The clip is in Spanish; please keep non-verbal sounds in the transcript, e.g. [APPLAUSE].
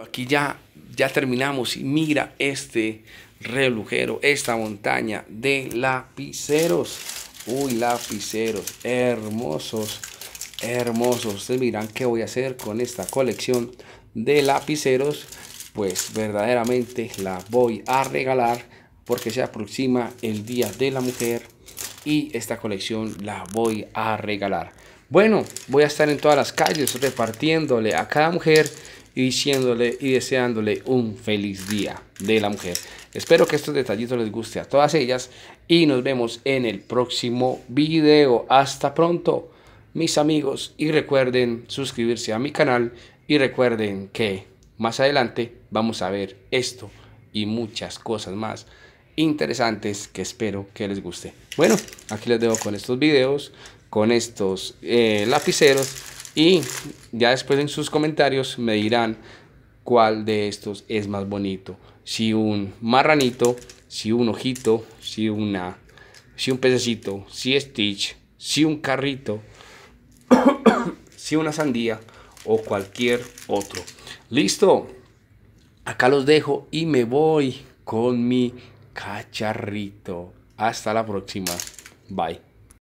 Aquí ya, ya terminamos y mira este relujero, esta montaña de lapiceros. Uy, lapiceros, hermosos, hermosos. Ustedes miran qué voy a hacer con esta colección de lapiceros. Pues verdaderamente la voy a regalar porque se aproxima el Día de la Mujer y esta colección la voy a regalar. Bueno, voy a estar en todas las calles repartiéndole a cada mujer diciéndole y deseándole un feliz día de la mujer. Espero que estos detallitos les guste a todas ellas y nos vemos en el próximo video. Hasta pronto, mis amigos, y recuerden suscribirse a mi canal y recuerden que más adelante vamos a ver esto y muchas cosas más interesantes que espero que les guste. Bueno, aquí les dejo con estos videos, con estos eh, lapiceros y ya después en sus comentarios me dirán cuál de estos es más bonito. Si un marranito, si un ojito, si una, si un pececito, si Stitch, si un carrito, [COUGHS] si una sandía o cualquier otro. Listo. Acá los dejo y me voy con mi cacharrito. Hasta la próxima. Bye.